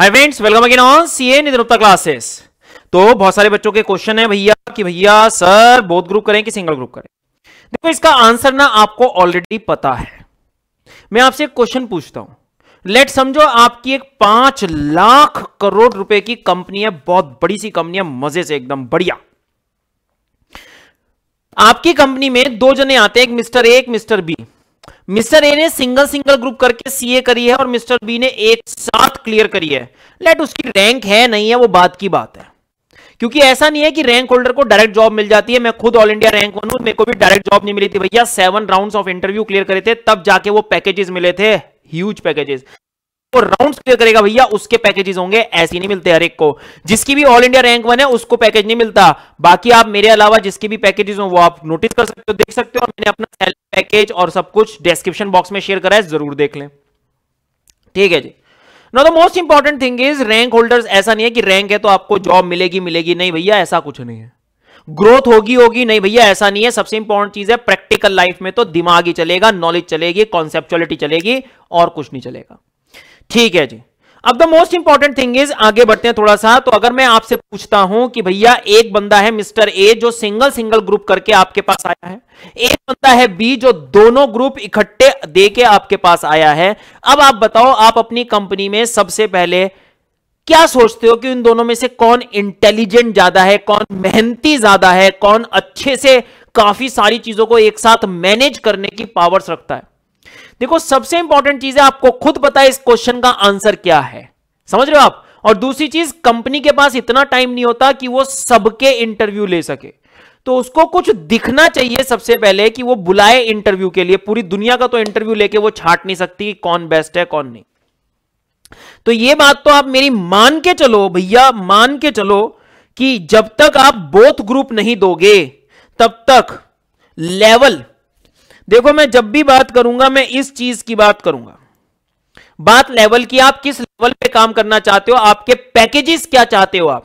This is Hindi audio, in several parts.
hi friends welcome again on CA Nitin classes तो बहुत सारे बच्चों के क्वेश्चन है भैया कि भैया सर बोथ ग्रुप करें कि सिंगल ग्रुप करें देखो इसका आंसर ना आपको ऑलरेडी पता है मैं आपसे एक क्वेश्चन पूछता हूं लेट समझो आपकी एक पांच लाख करोड़ रुपए की कंपनी है बहुत बड़ी सी कंपनी है मजे से एकदम बढ़िया आपकी कंपनी में दो जने आते हैं एक मिस्टर ए एक मिस्टर बी मिस्टर ए ने सिंगल सिंगल ग्रुप करके सीए करी है और मिस्टर बी ने एक साथ क्लियर करी है लेट उसकी रैंक है नहीं है वो बात की बात है क्योंकि ऐसा नहीं है कि रैंक होल्डर को डायरेक्ट जॉब मिल जाती है मैं खुद ऑल इंडिया रैंक वन हूं मेरे को भी डायरेक्ट जॉब नहीं मिली थी भैया seven round of interview clear करे थे तब जाके वो पैकेजेस मिले थे ह्यूज पैकेजेस राउंड क्लियर करेगा भैया उसके पैकेजेस होंगे ऐसे नहीं मिलते हर एक को जिसकी भी ऑल इंडिया रैंक वन है उसको पैकेज नहीं मिलता बाकी आप मेरे अलावा जिसके भी पैकेजेस हो वो आप नोटिस कर सकते हो देख सकते हो और मैंने अपना पैकेज और सब कुछ डिस्क्रिप्शन बॉक्स में शेयर करा है जरूर देख लें ठीक है जी no the most important thing is rank holders ऐसा नहीं है कि रैंक है तो आपको जॉब मिलेगी मिलेगी नहीं भैया ऐसा कुछ नहीं है ग्रोथ होगी होगी नहीं भैया ऐसा नहीं है सबसे इंपॉर्टेंट चीज है प्रैक्टिकल लाइफ में तो दिमाग ही चलेगा नॉलेज चलेगी कॉन्सेप्चुअलिटी चलेगी और कुछ नहीं चलेगा ठीक है जी अब the most important thing is आगे बढ़ते हैं थोड़ा सा तो अगर मैं आपसे पूछता हूं कि भैया एक बंदा है मिस्टर ए जो सिंगल सिंगल ग्रुप करके आपके पास आया है एक बंदा है बी जो दोनों ग्रुप इकट्ठे दे के आपके पास आया है अब आप बताओ आप अपनी कंपनी में सबसे पहले क्या सोचते हो कि उन दोनों में से कौन इंटेलिजेंट ज्यादा है कौन मेहनती ज्यादा है कौन अच्छे से काफी सारी चीजों को एक साथ मैनेज करने की पावर्स रखता है देखो सबसे इंपॉर्टेंट चीज है आपको खुद पता है इस क्वेश्चन का आंसर क्या है समझ रहे हो आप और दूसरी चीज कंपनी के पास इतना टाइम नहीं होता कि वो सबके इंटरव्यू ले सके तो उसको कुछ दिखना चाहिए सबसे पहले कि वो बुलाए इंटरव्यू के लिए पूरी दुनिया का तो इंटरव्यू लेके वो छाट नहीं सकती कौन बेस्ट है कौन नहीं तो ये बात तो आप मेरी मान के चलो भैया मान के चलो कि जब तक आप बोथ ग्रुप नहीं दोगे तब तक लेवल देखो मैं जब भी बात करूंगा मैं इस चीज की बात करूंगा बात लेवल की आप किस लेवल पे काम करना चाहते हो आपके पैकेजेस क्या चाहते हो आप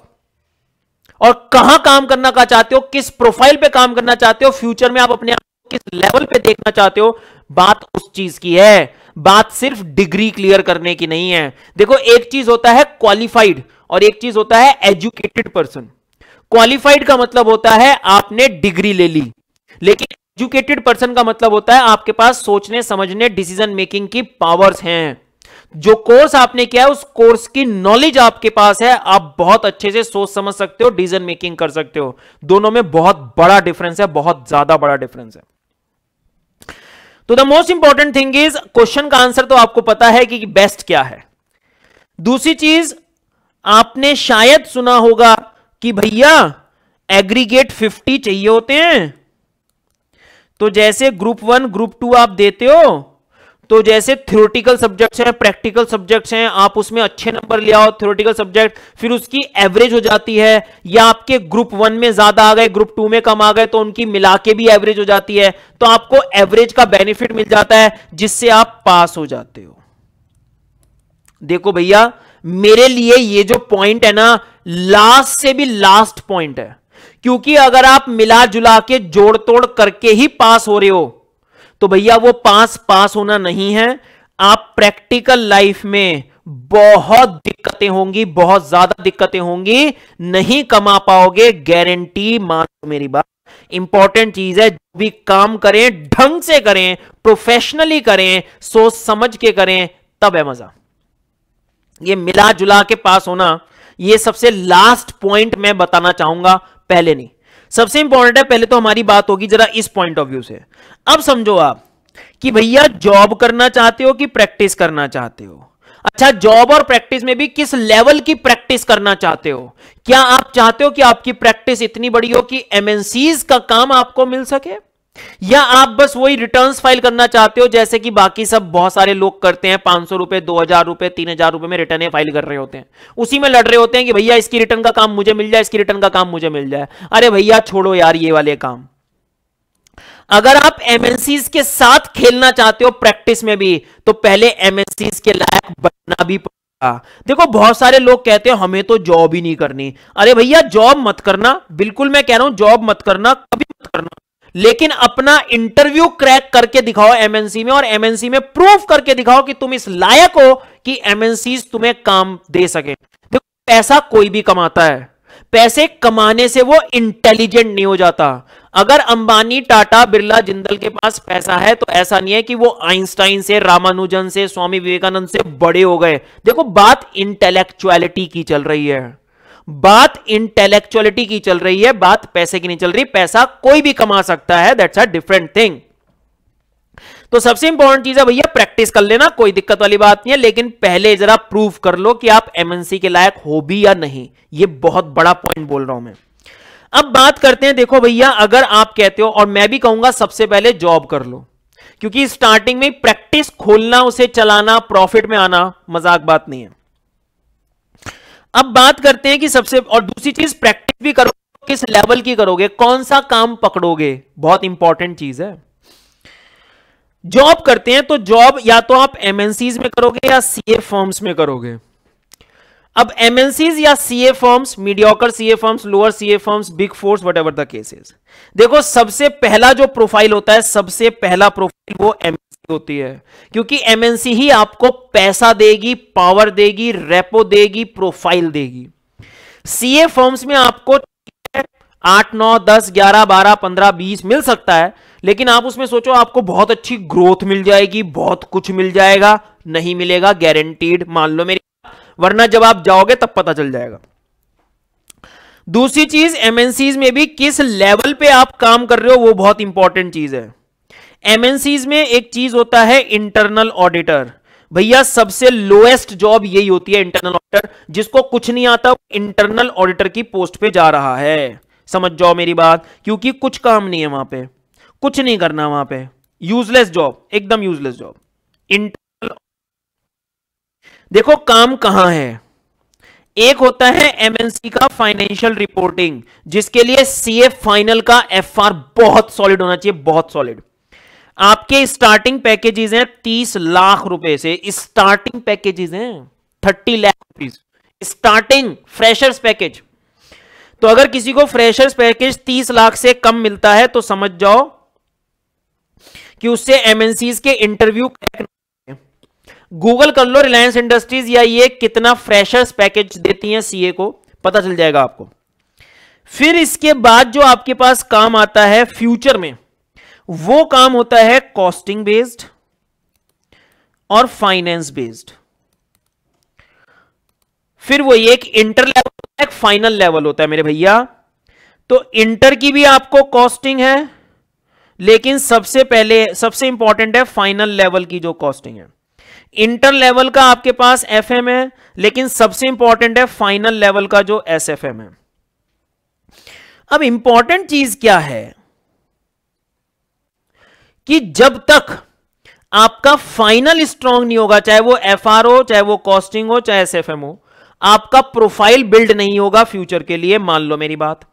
और कहां काम करना का चाहते हो किस प्रोफाइल पे काम करना चाहते हो फ्यूचर में आप अपने आप को किस लेवल पे देखना चाहते हो बात उस चीज की है बात सिर्फ डिग्री क्लियर करने की नहीं है देखो एक चीज होता है क्वालिफाइड और एक चीज होता है एजुकेटेड पर्सन क्वालिफाइड का मतलब होता है आपने डिग्री ले ली लेकिन एजुकेटेड पर्सन का मतलब होता है आपके पास सोचने समझने डिसीजन मेकिंग की पावर्स हैं जो कोर्स आपने किया है उस कोर्स की नॉलेज आपके पास है आप बहुत अच्छे से सोच समझ सकते हो डिसीजन मेकिंग कर सकते हो दोनों में बहुत बड़ा डिफरेंस है बहुत ज्यादा बड़ा डिफरेंस है तो the most important thing is question का आंसर तो आपको पता है कि बेस्ट क्या है दूसरी चीज आपने शायद सुना होगा कि भैया एग्रीगेट 50 चाहिए होते हैं तो जैसे ग्रुप वन ग्रुप टू आप देते हो तो जैसे थ्योरेटिकल सब्जेक्ट्स हैं प्रैक्टिकल सब्जेक्ट्स हैं आप उसमें अच्छे नंबर ले आओ थ्योरेटिकल सब्जेक्ट फिर उसकी एवरेज हो जाती है या आपके ग्रुप वन में ज्यादा आ गए ग्रुप टू में कम आ गए तो उनकी मिला के भी एवरेज हो जाती है तो आपको एवरेज का बेनिफिट मिल जाता है जिससे आप पास हो जाते हो देखो भैया मेरे लिए ये जो पॉइंट है ना लास्ट से भी लास्ट पॉइंट है क्योंकि अगर आप मिला जुला के जोड़ तोड़ करके ही पास हो रहे हो तो भैया वो पास पास होना नहीं है आप प्रैक्टिकल लाइफ में बहुत दिक्कतें होंगी बहुत ज्यादा दिक्कतें होंगी नहीं कमा पाओगे गारंटी मानो मेरी बात इंपॉर्टेंट चीज है जो भी काम करें ढंग से करें प्रोफेशनली करें सोच समझ के करें तब है मजा ये मिला जुला के पास होना ये सबसे लास्ट पॉइंट मैं बताना चाहूंगा पहले नहीं सबसे इंपॉर्टेंट है पहले तो हमारी बात होगी जरा इस पॉइंट ऑफ व्यू से अब समझो आप कि भैया जॉब करना चाहते हो कि प्रैक्टिस करना चाहते हो अच्छा जॉब और प्रैक्टिस में भी किस लेवल की प्रैक्टिस करना चाहते हो क्या आप चाहते हो कि आपकी प्रैक्टिस इतनी बड़ी हो कि एमएनसीज का काम आपको मिल सके या आप बस वही रिटर्न्स फाइल करना चाहते हो जैसे कि बाकी सब बहुत सारे लोग करते हैं पांच सौ रुपए दो हजार रुपए तीन हजार रुपए में रिटर्न फाइल कर रहे होते हैं उसी में लड़ रहे होते हैं कि भैया इसकी रिटर्न का काम मुझे मिल जाए इसकी रिटर्न का काम मुझे मिल जाए अरे भैया छोड़ो यार ये वाले काम अगर आप एमएनसी के साथ खेलना चाहते हो प्रैक्टिस में भी तो पहले एमएनसी के लायक बनना भी पड़ेगा देखो बहुत सारे लोग कहते हैं हमें तो जॉब ही नहीं करनी अरे भैया जॉब मत करना बिल्कुल मैं कह रहा हूं जॉब मत करना कभी मत करना लेकिन अपना इंटरव्यू क्रैक करके दिखाओ एमएनसी में और एमएनसी में प्रूफ करके दिखाओ कि तुम इस लायक हो कि एमएनसी तुम्हें काम दे सके देखो पैसा कोई भी कमाता है पैसे कमाने से वो इंटेलिजेंट नहीं हो जाता अगर अंबानी टाटा बिरला जिंदल के पास पैसा है तो ऐसा नहीं है कि वो आइंस्टाइन से रामानुजन से स्वामी विवेकानंद से बड़े हो गए देखो बात इंटेलेक्चुअलिटी की चल रही है बात इंटेलेक्चुअलिटी की चल रही है बात पैसे की नहीं चल रही पैसा कोई भी कमा सकता है दैट्स अ डिफरेंट थिंग तो सबसे इंपॉर्टेंट चीज है भैया प्रैक्टिस कर लेना कोई दिक्कत वाली बात नहीं है लेकिन पहले जरा प्रूव कर लो कि आप एमएनसी के लायक हो भी या नहीं ये बहुत बड़ा पॉइंट बोल रहा हूं मैं अब बात करते हैं देखो भैया अगर आप कहते हो और मैं भी कहूंगा सबसे पहले जॉब कर लो क्योंकि स्टार्टिंग में प्रैक्टिस खोलना उसे चलाना प्रॉफिट में आना मजाक बात नहीं है अब बात करते हैं कि सबसे और दूसरी चीज प्रैक्टिस भी करो किस लेवल की करोगे कौन सा काम पकड़ोगे बहुत इंपॉर्टेंट चीज है जॉब करते हैं तो जॉब या तो आप एमएनसी में करोगे या सीए फॉर्म्स में करोगे अब एमएनसी या CA firms mediocre CA firms lower CA firms big fours whatever the cases देखो सबसे पहला जो प्रोफाइल होता है सबसे पहला प्रोफाइल वो एम होती है क्योंकि एमएनसी ही आपको पैसा देगी पावर देगी रेपो देगी प्रोफाइल देगी सीए फॉर्म्स में आपको आठ नौ दस ग्यारह बारह पंद्रह बीस मिल सकता है लेकिन आप उसमें सोचो आपको बहुत अच्छी ग्रोथ मिल जाएगी बहुत कुछ मिल जाएगा नहीं मिलेगा गारंटीड मान लो मेरी वरना जब आप जाओगे तब पता चल जाएगा दूसरी चीज एमएनसीज में भी किस लेवल पे आप काम कर रहे हो वो बहुत इंपॉर्टेंट चीज है एमएनसीज में एक चीज होता है इंटरनल ऑडिटर भैया सबसे लोएस्ट जॉब यही होती है इंटरनल ऑडिटर जिसको कुछ नहीं आता इंटरनल ऑडिटर की पोस्ट पे जा रहा है समझ जाओ मेरी बात क्योंकि कुछ काम नहीं है वहां पे कुछ नहीं करना वहां पे यूजलेस जॉब एकदम यूजलेस जॉब इंटरनल देखो काम कहां है एक होता है एमएनसी का फाइनेंशियल रिपोर्टिंग जिसके लिए सीए फाइनल का एफआर बहुत सॉलिड होना चाहिए बहुत सॉलिड आपके स्टार्टिंग पैकेजेस हैं तीस लाख रुपए से स्टार्टिंग पैकेजेस हैं thirty lakh rupees starting freshers package तो अगर किसी को फ्रेशर्स पैकेज तीस लाख से कम मिलता है तो समझ जाओ कि उससे एमएनसीज के इंटरव्यू गूगल कर लो रिलायंस इंडस्ट्रीज या ये कितना फ्रेशर्स पैकेज देती हैं सीए को पता चल जाएगा आपको फिर इसके बाद जो आपके पास काम आता है फ्यूचर में वो काम होता है कॉस्टिंग बेस्ड और फाइनेंस बेस्ड फिर वो ये एक इंटर लेवल एक फाइनल लेवल होता है मेरे भैया तो इंटर की भी आपको कॉस्टिंग है लेकिन सबसे पहले सबसे इंपॉर्टेंट है फाइनल लेवल की जो कॉस्टिंग है इंटर लेवल का आपके पास एफ है लेकिन सबसे इंपॉर्टेंट है फाइनल लेवल का जो एस है अब इंपॉर्टेंट चीज क्या है कि जब तक आपका फाइनल स्ट्रांग नहीं होगा चाहे वो एफ हो चाहे वो कॉस्टिंग हो चाहे एस हो आपका प्रोफाइल बिल्ड नहीं होगा फ्यूचर के लिए मान लो मेरी बात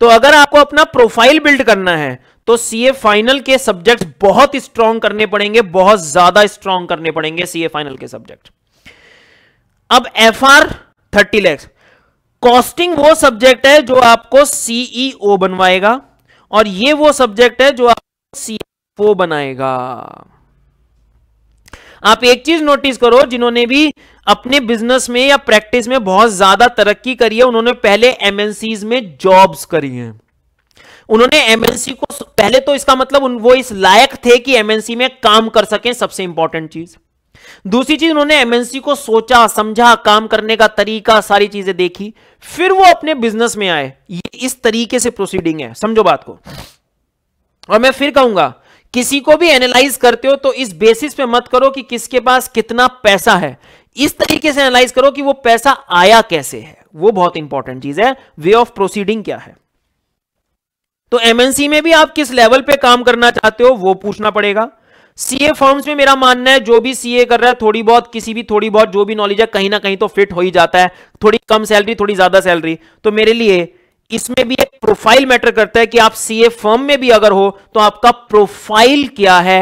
तो अगर आपको अपना प्रोफाइल बिल्ड करना है तो सीए फाइनल के सब्जेक्ट बहुत स्ट्रांग करने पड़ेंगे बहुत ज्यादा स्ट्रांग करने पड़ेंगे सीए फाइनल के सब्जेक्ट अब F R thirty lakhs costing वो सब्जेक्ट है जो आपको सीईओ e बनवाएगा और ये वो सब्जेक्ट है जो आपको सी वो बनाएगा आप एक चीज नोटिस करो जिन्होंने भी अपने बिजनेस में या प्रैक्टिस में बहुत ज्यादा तरक्की करी है उन्होंने पहले एमएनसी में जॉब्स करी हैं उन्होंने एमएनसी को पहले तो इसका मतलब वो इस लायक थे कि एमएनसी में काम कर सकें सबसे इंपॉर्टेंट चीज दूसरी चीज उन्होंने एमएनसी को सोचा समझा काम करने का तरीका सारी चीजें देखी फिर वो अपने बिजनेस में आए ये इस तरीके से प्रोसीडिंग है समझो बात को और मैं फिर कहूंगा किसी को भी एनालाइज करते हो तो इस बेसिस पे मत करो कि किसके पास कितना पैसा है इस तरीके से एनालाइज करो कि वो पैसा आया कैसे है वो बहुत इंपॉर्टेंट चीज है वे ऑफ प्रोसीडिंग क्या है तो एमएनसी में भी आप किस लेवल पे काम करना चाहते हो वो पूछना पड़ेगा सीए फॉर्म्स में मेरा मानना है जो भी सीए कर रहा है थोड़ी बहुत किसी भी थोड़ी बहुत जो भी नॉलेज है कहीं ना कहीं तो फिट हो ही जाता है थोड़ी कम सैलरी थोड़ी ज्यादा सैलरी तो मेरे लिए इसमें भी एक प्रोफाइल मैटर करता है कि आप सीए फर्म में भी अगर हो तो आपका प्रोफाइल क्या है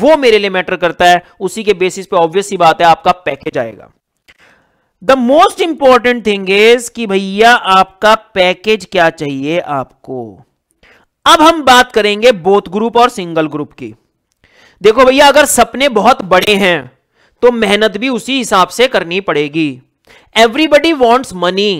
वो मेरे लिए मैटर करता है उसी के बेसिस पे ऑब्वियस ही बात है आपका पैकेज आएगा the most important thing is कि भैया आपका पैकेज क्या चाहिए आपको अब हम बात करेंगे बोथ ग्रुप और सिंगल ग्रुप की देखो भैया अगर सपने बहुत बड़े हैं तो मेहनत भी उसी हिसाब से करनी पड़ेगी everybody wants money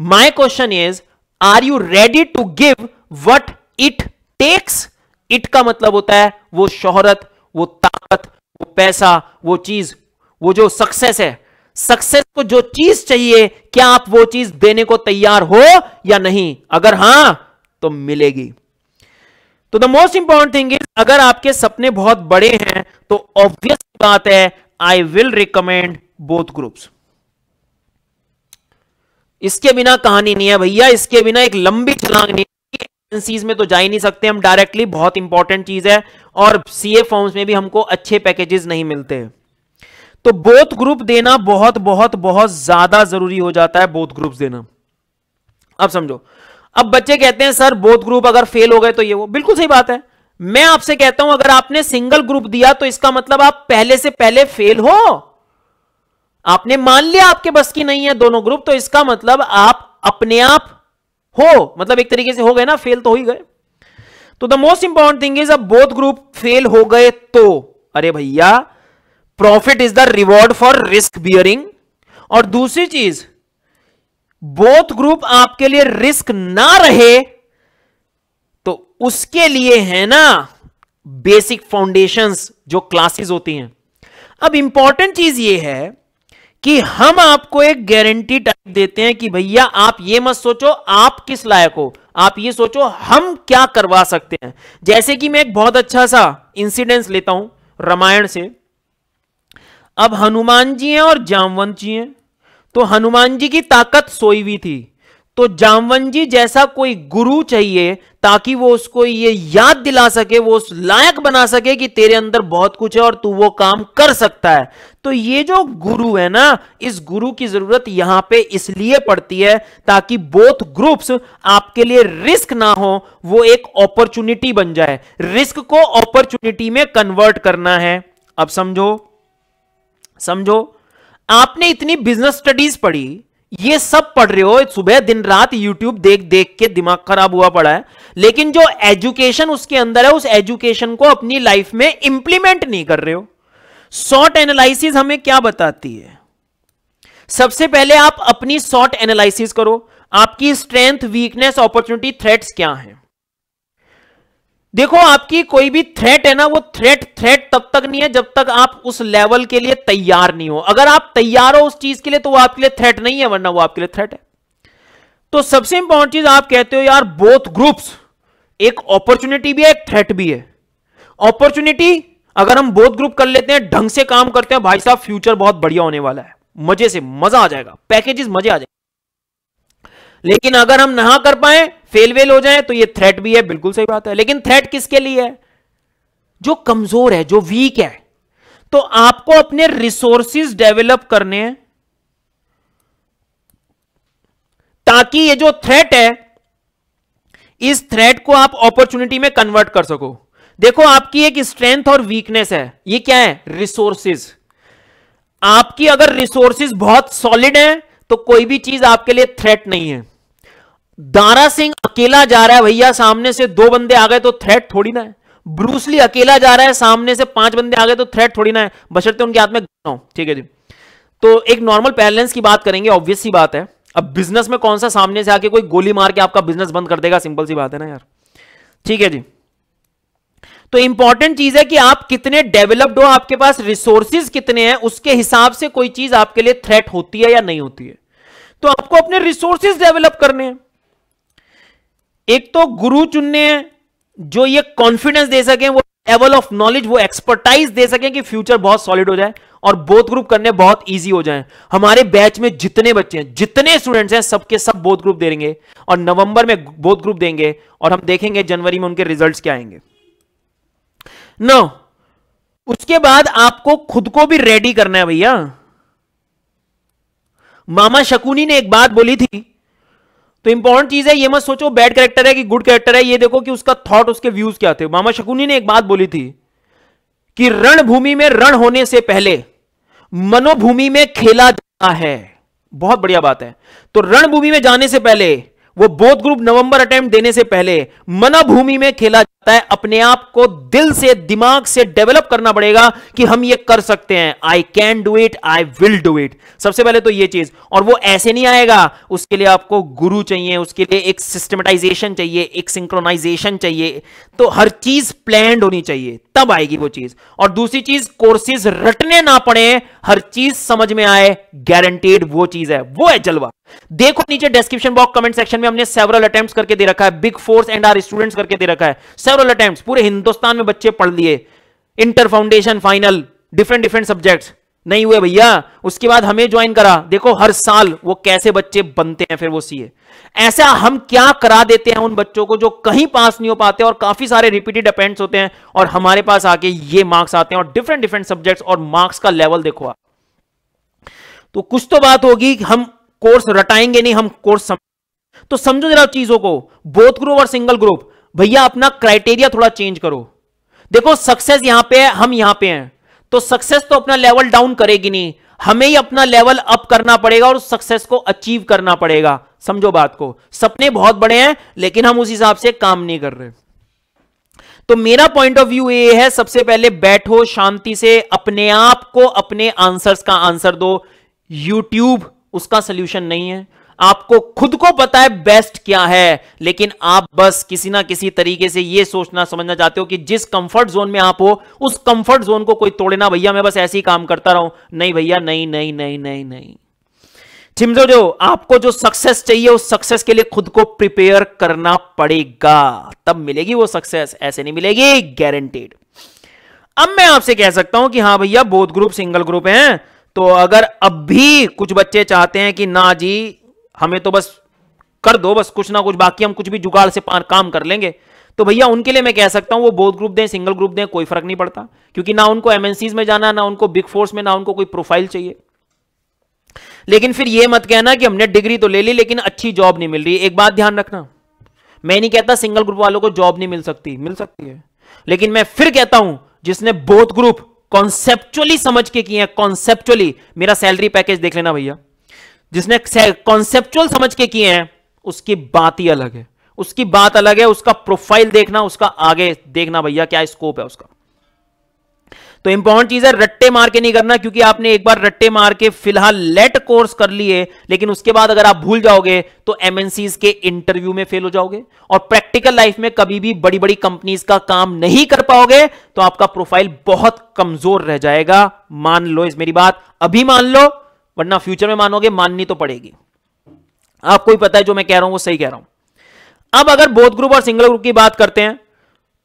my question is are you ready to give what it takes it का मतलब होता है वो शोहरत वो ताकत वो पैसा वो चीज वो जो सक्सेस है सक्सेस को जो चीज चाहिए क्या आप वो चीज देने को तैयार हो या नहीं अगर हां तो मिलेगी तो the most important thing is अगर आपके सपने बहुत बड़े हैं तो ऑब्वियस बात है I will recommend both groups इसके बिना कहानी नहीं है भैया इसके बिना एक लंबी छलांग नहीं में तो जा ही नहीं सकते हम डायरेक्टली बहुत इंपॉर्टेंट चीज है और सीए फॉर्म्स में भी हमको अच्छे पैकेजेस नहीं मिलते तो बोथ ग्रुप देना बहुत बहुत बहुत ज्यादा जरूरी हो जाता है बोथ ग्रुप देना अब समझो अब बच्चे कहते हैं सर बोथ ग्रुप अगर फेल हो गए तो ये वो बिल्कुल सही बात है मैं आपसे कहता हूं अगर आपने सिंगल ग्रुप दिया तो इसका मतलब आप पहले से पहले फेल हो आपने मान लिया आपके बस की नहीं है दोनों ग्रुप तो इसका मतलब आप अपने आप हो मतलब एक तरीके से हो गए ना फेल तो हो ही गए तो the most important thing is अब बोथ ग्रुप फेल हो गए तो अरे भैया profit is the reward for risk bearing और दूसरी चीज बोथ ग्रुप आपके लिए रिस्क ना रहे तो उसके लिए है ना बेसिक फाउंडेशंस जो क्लासेस होती हैं अब इंपॉर्टेंट चीज ये है कि हम आपको एक गारंटी टाइप देते हैं कि भैया आप ये मत सोचो आप किस लायक हो आप ये सोचो हम क्या करवा सकते हैं जैसे कि मैं एक बहुत अच्छा सा इंसिडेंस लेता हूं रामायण से अब हनुमान जी हैं और जामवंत जी हैं तो हनुमान जी की ताकत सोई हुई थी तो जामवन जी जैसा कोई गुरु चाहिए ताकि वो उसको ये याद दिला सके वो उस लायक बना सके कि तेरे अंदर बहुत कुछ है और तू वो काम कर सकता है तो ये जो गुरु है ना इस गुरु की जरूरत यहां पे इसलिए पड़ती है ताकि बोथ ग्रुप्स आपके लिए रिस्क ना हो वो एक अपॉर्चुनिटी बन जाए रिस्क को अपॉर्चुनिटी में कन्वर्ट करना है अब समझो समझो आपने इतनी बिजनेस स्टडीज पढ़ी ये सब पढ़ रहे हो सुबह दिन रात यूट्यूब देख देख के दिमाग खराब हुआ पड़ा है लेकिन जो एजुकेशन उसके अंदर है उस एजुकेशन को अपनी लाइफ में इंप्लीमेंट नहीं कर रहे हो शॉर्ट एनालिसिस हमें क्या बताती है सबसे पहले आप अपनी शॉर्ट एनालिसिस करो आपकी स्ट्रेंथ वीकनेस अपॉर्चुनिटी थ्रेट्स क्या हैं देखो आपकी कोई भी थ्रेट है ना वो थ्रेट थ्रेट तब तक नहीं है जब तक आप उस लेवल के लिए तैयार नहीं हो अगर आप तैयार हो उस चीज के लिए तो वो आपके लिए थ्रेट नहीं है वरना वो आपके लिए थ्रेट है तो सबसे इंपॉर्टेंट चीज आप कहते हो यार बोथ ग्रुप्स एक अपॉर्चुनिटी भी है एक थ्रेट भी है अपॉर्चुनिटी अगर हम बोथ ग्रुप कर लेते हैं ढंग से काम करते हैं भाई साहब फ्यूचर बहुत बढ़िया होने वाला है मजे से मजा आ जाएगा पैकेजेस मजे आ जाएंगे लेकिन अगर हम ना कर पाए फेलवेल हो जाए तो ये थ्रेट भी है बिल्कुल सही बात है लेकिन थ्रेट किसके लिए है जो कमजोर है जो वीक है तो आपको अपने रिसोर्सिस डेवलप करने हैं ताकि ये जो थ्रेट है इस थ्रेट को आप अपॉर्चुनिटी में कन्वर्ट कर सको देखो आपकी एक स्ट्रेंथ और वीकनेस है ये क्या है रिसोर्सिस आपकी अगर रिसोर्सिस बहुत सॉलिड है तो कोई भी चीज आपके लिए थ्रेट नहीं है दारा सिंह अकेला जा रहा है भैया सामने से दो बंदे आ गए तो थ्रेट थोड़ी ना है ब्रूसली अकेला जा रहा है सामने से पांच बंदे आ गए तो थ्रेट थोड़ी ना है बशर्ते उनके हाथ में ठीक है जी तो एक नॉर्मल बैलेंस की बात करेंगे ऑब्वियस सी बात है अब बिजनेस में कौन सा सामने से आके कोई गोली मार के आपका बिजनेस बंद कर देगा सिंपल सी बात है ना यार ठीक है जी तो इंपॉर्टेंट चीज है कि आप कितने डेवलप्ड हो आपके पास रिसोर्सिस कितने हैं उसके हिसाब से कोई चीज आपके लिए थ्रेट होती है या नहीं होती है तो आपको अपने रिसोर्सिस डेवलप करने हैं एक तो गुरु चुनने हैं जो ये कॉन्फिडेंस दे सके वो लेवल ऑफ नॉलेज वो एक्सपर्टाइज दे सके कि फ्यूचर बहुत सॉलिड हो जाए और बोध ग्रुप करने बहुत इजी हो जाए हमारे बैच में जितने बच्चे हैं जितने स्टूडेंट्स हैं सबके सब बोध ग्रुप देंगे और नवंबर में बोध ग्रुप देंगे और हम देखेंगे जनवरी में उनके रिजल्ट क्या आएंगे नो उसके बाद आपको खुद को भी रेडी करना है भैया मामा शकुनी ने एक बात बोली थी तो इंपॉर्टेंट चीज है ये मत सोचो बैड करेक्टर है कि गुड करेक्टर है ये देखो कि उसका थॉट उसके व्यूज क्या थे मामा शकुनी ने एक बात बोली थी कि रणभूमि में रण होने से पहले मनोभूमि में खेला जाता है बहुत बढ़िया बात है तो रणभूमि में जाने से पहले वो बोध ग्रुप नवंबर अटेम्प्ट देने से पहले मनोभूमि में खेला आता है अपने आप को दिल से दिमाग से डेवलप करना पड़ेगा कि हम ये कर सकते हैं I can do it I will do it सबसे पहले तो ये चीज और वो ऐसे नहीं आएगा उसके लिए आपको गुरु चाहिए उसके लिए एक सिस्टमेटाइजेशन चाहिए एक सिंक्रोनाइजेशन चाहिए तो हर चीज प्लान होनी चाहिए तब आएगी वो चीज और दूसरी चीज कोर्सेज रटने ना पड़े हर चीज समझ में आए गारंटेड वो चीज है वो है जलवा देखो नीचे डिस्क्रिप्शन बॉक्स कमेंट सेक्शन में हमने सेवरल अटेम्प्ट करके दे रखा है big fours and our students करके दे रखा है हजारों अटेम्प्ट पूरे हिंदुस्तान में बच्चे पढ़ लिए inter foundation final different different subjects नहीं हुए भैया उसके बाद हमें ज्वाइन करा देखो हर साल वो कैसे बच्चे बनते हैं फिर वो सीए ऐसा हम क्या करा देते हैं उन बच्चों को जो कहीं पास नहीं हो पाते और काफी सारे रिपीटेड अपेंट्स होते हैं और हमारे पास आके ये मार्क्स आते हैं और डिफरेंट डिफरेंट सब्जेक्ट्स और मार्क्स का लेवल देखो आप तो कुछ तो बात होगी हम कोर्स रटाएंगे नहीं हम कोर्स सम... तो समझो जरा चीजों को बोथ ग्रुप और सिंगल ग्रुप भैया अपना क्राइटेरिया थोड़ा चेंज करो देखो सक्सेस यहां पे है हम यहां पे हैं तो सक्सेस तो अपना लेवल डाउन करेगी नहीं हमें ही अपना लेवल अप करना पड़ेगा और सक्सेस को अचीव करना पड़ेगा समझो बात को सपने बहुत बड़े हैं लेकिन हम उस हिसाब से काम नहीं कर रहे तो मेरा पॉइंट ऑफ व्यू ये है सबसे पहले बैठो शांति से अपने आप को अपने आंसर्स का आंसर दो यूट्यूब उसका सोल्यूशन नहीं है आपको खुद को पता है बेस्ट क्या है लेकिन आप बस किसी ना किसी तरीके से यह सोचना समझना चाहते हो कि जिस कंफर्ट जोन में आप हो उस कंफर्ट जोन को कोई तोड़े ना भैया मैं बस ऐसे ही काम करता रहा नहीं भैया नहीं नहीं नहीं नहीं नहीं चिमजो जो आपको जो सक्सेस चाहिए उस सक्सेस के लिए खुद को प्रिपेयर करना पड़ेगा तब मिलेगी वो सक्सेस ऐसे नहीं मिलेगी गारंटेड अब मैं आपसे कह सकता हूं कि हाँ भैया बोध ग्रुप सिंगल ग्रुप हैं तो अगर अब भी कुछ बच्चे चाहते हैं कि ना जी हमें तो बस कर दो बस कुछ ना कुछ बाकी हम कुछ भी जुगाड़ से काम कर लेंगे तो भैया उनके लिए मैं कह सकता हूं वो बोध ग्रुप दें सिंगल ग्रुप दें कोई फर्क नहीं पड़ता क्योंकि ना उनको एमएनसीज में जाना ना उनको बिग फोर्स में ना उनको कोई प्रोफाइल चाहिए लेकिन फिर यह मत कहना कि हमने डिग्री तो ले ली लेकिन अच्छी जॉब नहीं मिल रही एक बात ध्यान रखना मैं नहीं कहता सिंगल ग्रुप वालों को जॉब नहीं मिल सकती मिल सकती है लेकिन मैं फिर कहता हूं जिसने बोथ ग्रुप कॉन्सेप्चुअली समझ के किए हैं कॉन्सेप्चुअली मेरा सैलरी पैकेज देख लेना भैया जिसने कॉन्सेप्चुअल समझ के किए हैं उसकी बात ही अलग है उसकी बात अलग है उसका प्रोफाइल देखना उसका आगे देखना भैया क्या स्कोप है उसका तो इंपॉर्टेंट चीज है रट्टे मार के नहीं करना क्योंकि आपने एक बार रट्टे मार के फिलहाल लेट कोर्स कर लिए लेकिन उसके बाद अगर आप भूल जाओगे तो एमएनसी के इंटरव्यू में फेल हो जाओगे और प्रैक्टिकल लाइफ में कभी भी बड़ी बड़ी कंपनीज का काम नहीं कर पाओगे तो आपका प्रोफाइल बहुत कमजोर रह जाएगा मान लो इस मेरी बात अभी मान लो वरना फ्यूचर में मानोगे माननी तो पड़ेगी आपको ही पता है जो मैं कह रहा हूं वो सही कह रहा हूं अब अगर बोध ग्रुप और सिंगल ग्रुप की बात करते हैं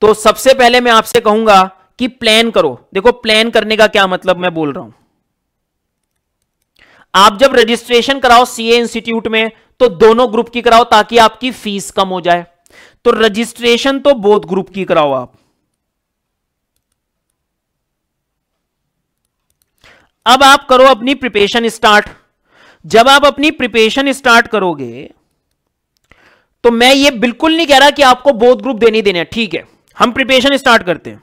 तो सबसे पहले मैं आपसे कहूंगा कि प्लान करो देखो प्लान करने का क्या मतलब मैं बोल रहा हूं आप जब रजिस्ट्रेशन कराओ सीए इंस्टीट्यूट में तो दोनों ग्रुप की कराओ ताकि आपकी फीस कम हो जाए तो रजिस्ट्रेशन तो बोध ग्रुप की कराओ आप अब आप करो अपनी प्रिपेशन स्टार्ट जब आप अपनी प्रिपेशन स्टार्ट करोगे तो मैं ये बिल्कुल नहीं कह रहा कि आपको बोध ग्रुप देने देने ठीक है हम प्रिपेशन स्टार्ट करते हैं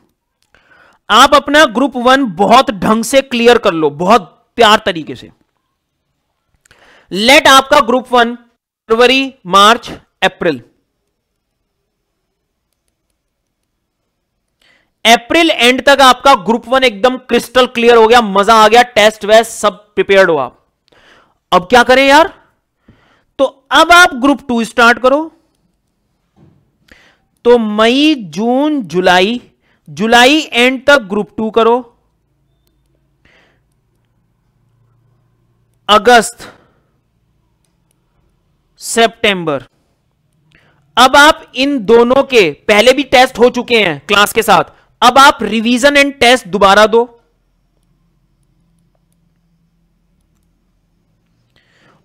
आप अपना ग्रुप वन बहुत ढंग से क्लियर कर लो बहुत प्यार तरीके से लेट आपका ग्रुप वन फरवरी मार्च अप्रैल अप्रैल एंड तक आपका ग्रुप वन एकदम क्रिस्टल क्लियर हो गया मजा आ गया टेस्ट वेस्ट सब प्रिपेयर्ड हो आप अब क्या करें यार तो अब आप ग्रुप टू स्टार्ट करो तो मई जून जुलाई जुलाई एंड तक ग्रुप टू करो अगस्त सितंबर अब आप इन दोनों के पहले भी टेस्ट हो चुके हैं क्लास के साथ अब आप रिवीजन एंड टेस्ट दोबारा दो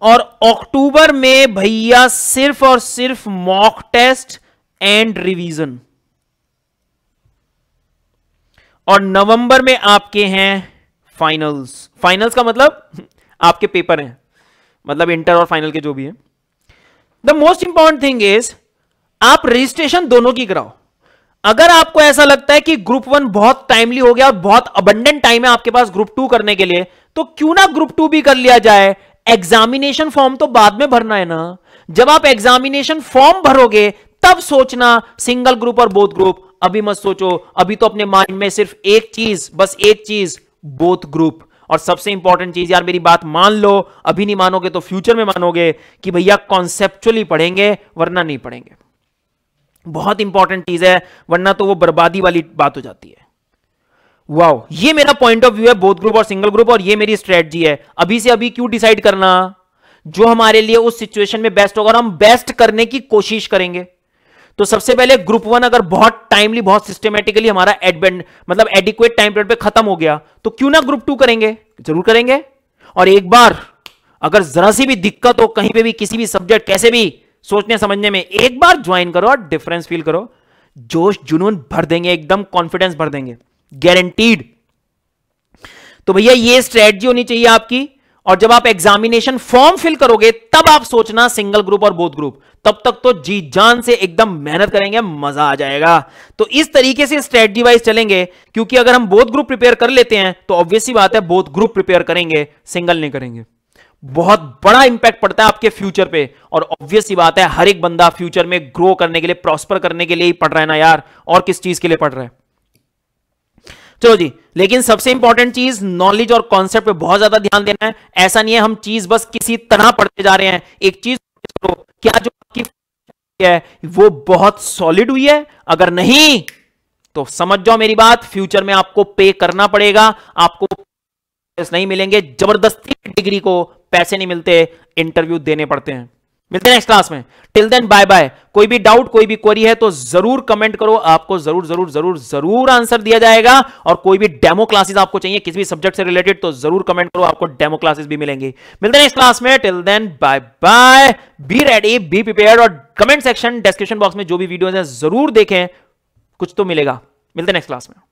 और अक्टूबर में भैया सिर्फ और सिर्फ मॉक टेस्ट एंड रिवीजन और नवंबर में आपके हैं फाइनल्स फाइनल्स का मतलब आपके पेपर हैं मतलब इंटर और फाइनल के जो भी है the most important thing is आप रजिस्ट्रेशन दोनों की कराओ अगर आपको ऐसा लगता है कि ग्रुप वन बहुत टाइमली हो गया और बहुत अबंडेंट टाइम है आपके पास ग्रुप टू करने के लिए तो क्यों ना ग्रुप टू भी कर लिया जाए एग्जामिनेशन फॉर्म तो बाद में भरना है ना जब आप एग्जामिनेशन फॉर्म भरोगे तब सोचना सिंगल ग्रुप और बोथ ग्रुप अभी मत सोचो अभी तो अपने माइंड में सिर्फ एक चीज बस एक चीज बोथ ग्रुप और सबसे इंपॉर्टेंट चीज यार मेरी बात मान लो अभी नहीं मानोगे तो फ्यूचर में मानोगे कि भैया कॉन्सेप्चुअली पढ़ेंगे वरना नहीं पढ़ेंगे बहुत इंपॉर्टेंट चीज है वरना तो वो बर्बादी वाली बात हो जाती है वाओ ये मेरा पॉइंट ऑफ व्यू है बोथ ग्रुप और सिंगल ग्रुप और ये मेरी स्ट्रेटजी है अभी से अभी क्यों डिसाइड करना जो हमारे लिए उस सिचुएशन में बेस्ट होगा और हम बेस्ट करने की कोशिश करेंगे तो सबसे पहले ग्रुप वन अगर बहुत टाइमली बहुत सिस्टमेटिकली हमारा एडबेंड मतलब एडिक्वेट टाइम पीरियड पे खत्म हो गया तो क्यों ना ग्रुप टू करेंगे जरूर करेंगे और एक बार अगर जरा सी भी दिक्कत हो कहीं पे भी किसी भी सब्जेक्ट कैसे भी सोचने समझने में एक बार ज्वाइन करो और डिफरेंस फील करो जोश जुनून भर देंगे एकदम कॉन्फिडेंस भर देंगे गारंटीड तो भैया ये स्ट्रेटजी होनी चाहिए आपकी और जब आप एग्जामिनेशन फॉर्म फिल करोगे तब आप सोचना सिंगल ग्रुप और बोथ ग्रुप तब तक तो जी जान से एकदम मेहनत करेंगे मजा आ जाएगा तो इस तरीके से स्ट्रेटजी वाइज चलेंगे क्योंकि अगर हम बोथ ग्रुप प्रिपेयर कर लेते हैं तो ऑब्वियसली बात है बोथ ग्रुप प्रिपेयर करेंगे सिंगल नहीं करेंगे बहुत बड़ा इंपैक्ट पड़ता है आपके फ्यूचर पे और ऑब्वियस ही बात है हर एक बंदा फ्यूचर में ग्रो करने के लिए प्रॉस्पर करने के लिए ही पढ़ रहा है ना यार और किस चीज के लिए पढ़ रहा है चलो जी लेकिन सबसे इंपॉर्टेंट चीज नॉलेज और कॉन्सेप्ट पे बहुत ज्यादा ध्यान देना है ऐसा नहीं है हम चीज बस किसी तरह पढ़ते जा रहे हैं एक चीज करो क्या जो आपकी है वो बहुत सॉलिड हुई है अगर नहीं तो समझ जाओ मेरी बात फ्यूचर में आपको पे करना पड़ेगा आपको नहीं मिलेंगे जबरदस्ती डिग्री को पैसे नहीं मिलते इंटरव्यू देने पड़ते हैं मिलते हैं नेक्स्ट क्लास में टिल देन बाय बाय कोई भी डाउट कोई भी क्वेरी है तो जरूर कमेंट करो आपको जरूर जरूर जरूर जरूर आंसर दिया जाएगा और कोई भी डेमो क्लासेस आपको चाहिए किसी भी सब्जेक्ट से रिलेटेड तो जरूर कमेंट करो आपको डेमो क्लासेस भी मिलेंगी मिलते हैं नेक्स्ट क्लास में till then bye bye be ready be prepare और कमेंट सेक्शन डिस्क्रिप्शन बॉक्स में जो भी वीडियोज है जरूर देखें कुछ तो मिलेगा मिलते हैं नेक्स्ट क्लास में